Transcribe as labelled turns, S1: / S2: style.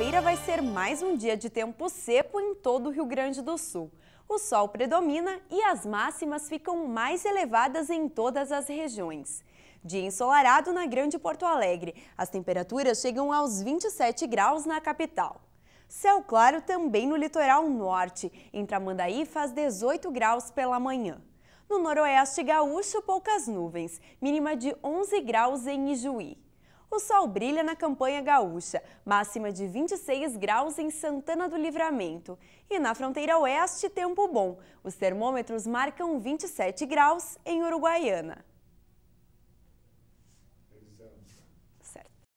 S1: Quarta-feira vai ser mais um dia de tempo seco em todo o Rio Grande do Sul. O sol predomina e as máximas ficam mais elevadas em todas as regiões. Dia ensolarado na Grande Porto Alegre. As temperaturas chegam aos 27 graus na capital. Céu claro também no litoral norte. Em Tramandaí faz 18 graus pela manhã. No noroeste gaúcho, poucas nuvens, mínima de 11 graus em Ijuí. O sol brilha na campanha gaúcha, máxima de 26 graus em Santana do Livramento. E na fronteira oeste, tempo bom. Os termômetros marcam 27 graus em Uruguaiana.